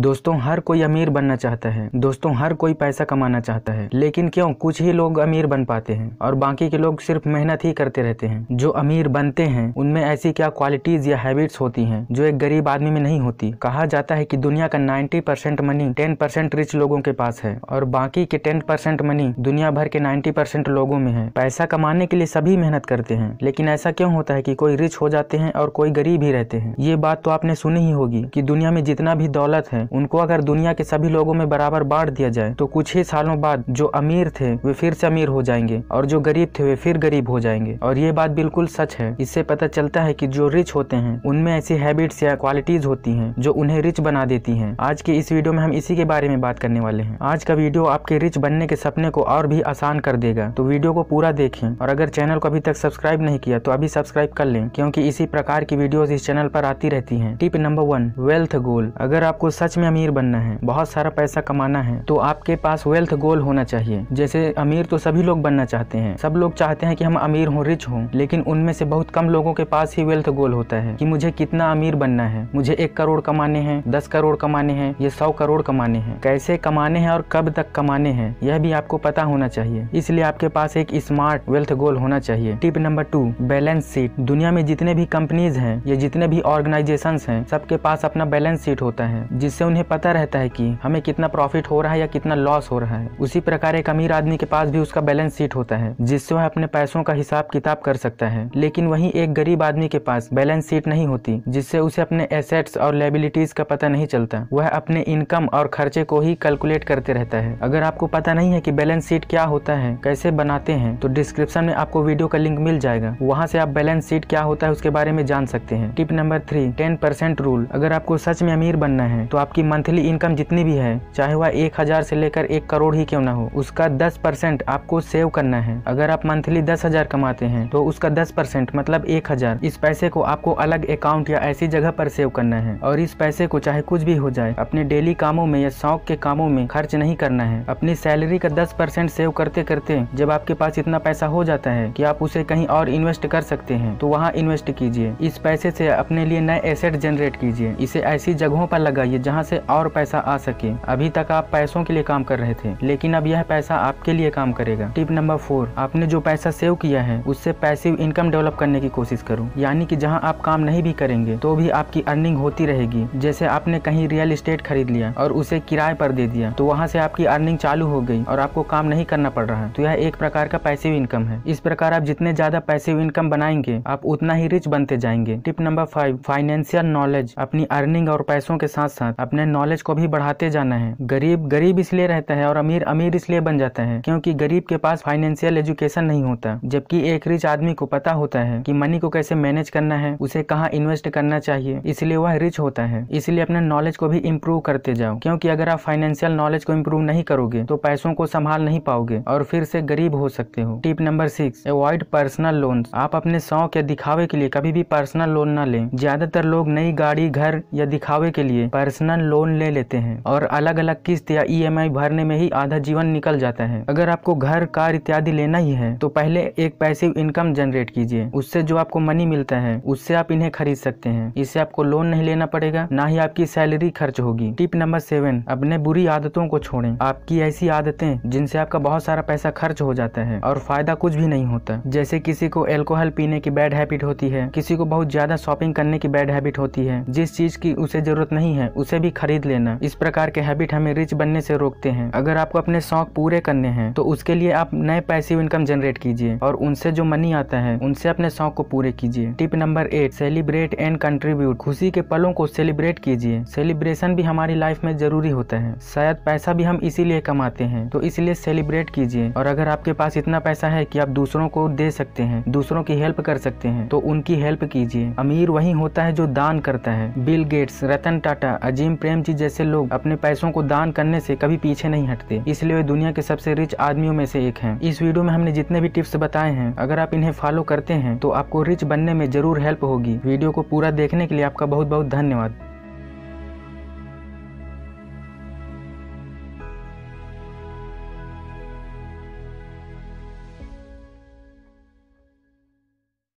दोस्तों हर कोई अमीर बनना चाहता है दोस्तों हर कोई पैसा कमाना चाहता है लेकिन क्यों कुछ ही लोग अमीर बन पाते हैं और बाकी के लोग सिर्फ मेहनत ही करते रहते हैं जो अमीर बनते हैं उनमें ऐसी क्या क्वालिटीज या हैबिट्स होती हैं जो एक गरीब आदमी में नहीं होती कहा जाता है कि दुनिया का 90 परसेंट मनी 10 परसेंट रिच लोगों के पास है और बाकी के 10 परसेंट मनी दुनिया भर के 90 परसेंट लोगों में है पैसा कमाने के लिए सभी मेहनत करते हैं लेकिन ऐसा क्यों होता है कि कोई रिच हो जाते हैं और कोई गरीब ही रहते हैं ये बात तो आपने सुनी ही होगी की दुनिया में जितना भी दौलत है हैं उनको अगर दुनिया के सभी लोगों में बराबर बांट दिया जाए तो कुछ ही सालों बाद जो अमीर थे वे फिर से अमीर हो जाएंगे और जो गरीब थे वे फिर गरीब हो जाएंगे और ये बात बिल्कुल सच है इससे पता चलता है की जो रिच होते हैं उनमें ऐसी हैबिट्स या क्वालिटीज होती है जो उन्हें रिच बना देती है आज के इस वीडियो में हम इसी के बारे में बात करने वाले हैं आज का वीडियो आपके रिच बनने के सपने को और भी आसान कर देगा तो वीडियो को पूरा देखें और अगर चैनल को अभी तक सब्सक्राइब नहीं किया तो अभी सब्सक्राइब कर लें क्योंकि इसी प्रकार की वीडियोस इस चैनल पर आती रहती हैं tip number one wealth goal अगर आपको सच में अमीर बनना है बहुत सारा पैसा कमाना है तो आपके पास वेल्थ गोल होना चाहिए जैसे अमीर तो सभी लोग बनना चाहते हैं सब लोग चाहते हैं कि हम अमीर हों रिच हों लेकिन उनमें से बहुत कम लोगों के पास ही वेल्थ गोल होता है कि मुझे कितना अमीर बनना है मुझे एक करोड़ कमाने हैं दस करोड़ कमाने हैं ये सौ करोड़ कमाने हैं कैसे कमाने हैं और कब तक कमाने हैं यह भी आपको पता होना चाहिए इसलिए आपके पास एक स्मार्ट वेल्थ गोल होना चाहिए tip number two balance sheet दुनिया में जितने भी कंपनीज हैं या जितने भी ऑर्गेनाइजेशन हैं सबके पास अपना बैलेंस शीट होता है जिस जिससे उन्हें पता रहता है कि हमें कितना प्रॉफिट हो रहा है या कितना लॉस हो रहा है उसी प्रकार एक अमीर आदमी के पास भी उसका बैलेंस शीट होता है जिससे वह अपने पैसों का हिसाब किताब कर सकता है लेकिन वही एक गरीब आदमी के पास बैलेंस शीट नहीं होती जिससे उसे अपने एसेट्स और लेबिलिटीज का पता नहीं चलता वह अपने इनकम और खर्चे को ही कैलकुलेट करते रहता है अगर आपको पता नहीं है की बैलेंस शीट क्या होता है कैसे बनाते हैं तो डिस्क्रिप्शन में आपको वीडियो का लिंक मिल जाएगा वहाँ से आप बैलेंस शीट क्या होता है उसके बारे में जान सकते हैं tip number three ten percent rule अगर आपको सच में अमीर बनना है तो आप आपकी मंथली इनकम जितनी भी है चाहे वह एक हज़ार से लेकर एक करोड़ ही क्यों ना हो उसका दस परसेंट आपको सेव करना है अगर आप मंथली दस हज़ार कमाते हैं तो उसका दस परसेंट मतलब एक हज़ार इस पैसे को आपको अलग अकाउंट या ऐसी जगह पर सेव करना है और इस पैसे को चाहे कुछ भी हो जाए अपने डेली कामों में या शौक के कामों में खर्च नहीं करना है अपनी सैलरी का दस परसेंट सेव करते करते जब आपके पास इतना पैसा हो जाता है की आप उसे कहीं और इन्वेस्ट कर सकते हैं तो वहाँ इन्वेस्ट कीजिए इस पैसे ऐसी अपने लिए नए एसेट जनरेट कीजिए इसे ऐसी जगहों पर लगाइए जहाँ यहाँ से और पैसा आ सके अभी तक आप पैसों के लिए काम कर रहे थे लेकिन अब यह पैसा आपके लिए काम करेगा टिप नंबर फोर आपने जो पैसा सेव किया है उससे पैसिव इनकम डेवलप करने की कोशिश करो यानी कि जहाँ आप काम नहीं भी करेंगे तो भी आपकी अर्निंग होती रहेगी जैसे आपने कहीं रियल इस्टेट खरीद लिया और उसे किराए पर दे दिया तो वहाँ से आपकी अर्निंग चालू हो गई और आपको काम नहीं करना पड़ रहा तो यह एक प्रकार का पैसिव इनकम है इस प्रकार आप जितने ज्यादा पैसिव इनकम बनाएंगे आप उतना ही रिच बनते जाएंगे tip number five financial knowledge अपनी अर्निंग और पैसों के साथ साथ अपने नॉलेज को भी बढ़ाते जाना है गरीब गरीब इसलिए रहता है और अमीर अमीर इसलिए बन जाता है क्योंकि गरीब के पास फाइनेंशियल एजुकेशन नहीं होता जबकि एक रिच आदमी को पता होता है कि मनी को कैसे मैनेज करना है उसे कहाँ इन्वेस्ट करना चाहिए इसलिए वह रिच होता है इसलिए अपने नॉलेज को भी इम्प्रूव करते जाओ क्योंकि अगर आप फाइनेंशियल नॉलेज को इम्प्रूव नहीं करोगे तो पैसों को संभाल नहीं पाओगे और फिर से गरीब हो सकते हो tip number six avoid personal loan आप अपने शौक या दिखावे के लिए कभी भी पर्सनल लोन न लें ज्यादातर लोग नई गाड़ी घर या दिखावे के लिए पर्सनल दौरान लोन ले लेते हैं और अलग अलग किस्त या ई e भरने में ही आधा जीवन निकल जाता है अगर आपको घर कार इत्यादि लेना ही है तो पहले एक पैसिव इनकम जनरेट कीजिए उससे जो आपको मनी मिलता है उससे आप इन्हें खरीद सकते हैं इससे आपको लोन नहीं लेना पड़ेगा ना ही आपकी सैलरी खर्च होगी टिप नंबर सेवन अपने बुरी आदतों को छोड़ें आपकी ऐसी आदतें जिनसे आपका बहुत सारा पैसा खर्च हो जाता है और फायदा कुछ भी नहीं होता जैसे किसी को एल्कोहल पीने की बैड हैबिट होती है किसी को बहुत ज्यादा शॉपिंग करने की बैड हैबिट होती है जिस चीज की उसे जरूरत नहीं है उसे भी भी खरीद लेना इस प्रकार के हैबिट हमें रिच बनने से रोकते हैं अगर आपको अपने शौक पूरे करने हैं तो उसके लिए आप नए पैसिव इनकम जनरेट कीजिए और उनसे जो मनी आता है उनसे अपने शौक को पूरे कीजिए tip number eight celebrate and contribute खुशी के पलों को सेलिब्रेट कीजिए सेलिब्रेशन भी हमारी लाइफ में जरूरी होता है शायद पैसा भी हम इसीलिए कमाते हैं तो इसलिए सेलिब्रेट कीजिए और अगर आपके पास इतना पैसा है कि आप दूसरों को दे सकते हैं दूसरों की हेल्प कर सकते हैं तो उनकी हेल्प कीजिए अमीर वही होता है जो दान करता है Bill Gates Ratan Tata Azim Premji जैसे लोग अपने पैसों को दान करने से कभी पीछे नहीं हटते इसलिए वे दुनिया के सबसे रिच आदमियों में से एक हैं इस वीडियो में हमने जितने भी टिप्स बताए हैं अगर आप इन्हें फॉलो करते हैं तो आपको रिच बनने में जरूर हेल्प होगी वीडियो को पूरा देखने के लिए आपका बहुत बहुत धन्यवाद